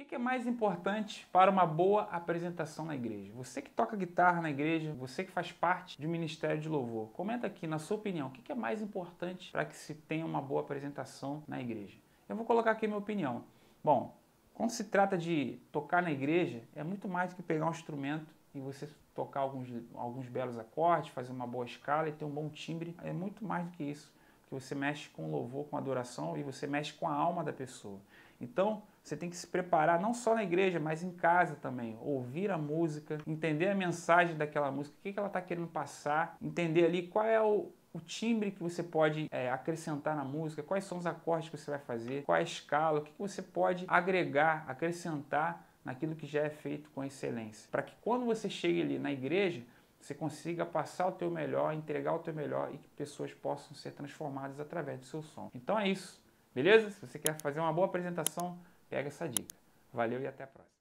O que é mais importante para uma boa apresentação na igreja? Você que toca guitarra na igreja, você que faz parte de um ministério de louvor, comenta aqui na sua opinião o que é mais importante para que se tenha uma boa apresentação na igreja. Eu vou colocar aqui minha opinião. Bom, quando se trata de tocar na igreja, é muito mais do que pegar um instrumento e você tocar alguns, alguns belos acordes, fazer uma boa escala e ter um bom timbre. É muito mais do que isso que você mexe com louvor, com adoração e você mexe com a alma da pessoa. Então, você tem que se preparar não só na igreja, mas em casa também. Ouvir a música, entender a mensagem daquela música, o que ela está querendo passar, entender ali qual é o, o timbre que você pode é, acrescentar na música, quais são os acordes que você vai fazer, qual é a escala, o que você pode agregar, acrescentar naquilo que já é feito com excelência. Para que quando você chegue ali na igreja, você consiga passar o teu melhor, entregar o teu melhor e que pessoas possam ser transformadas através do seu som. Então é isso, beleza? Se você quer fazer uma boa apresentação, pega essa dica. Valeu e até a próxima.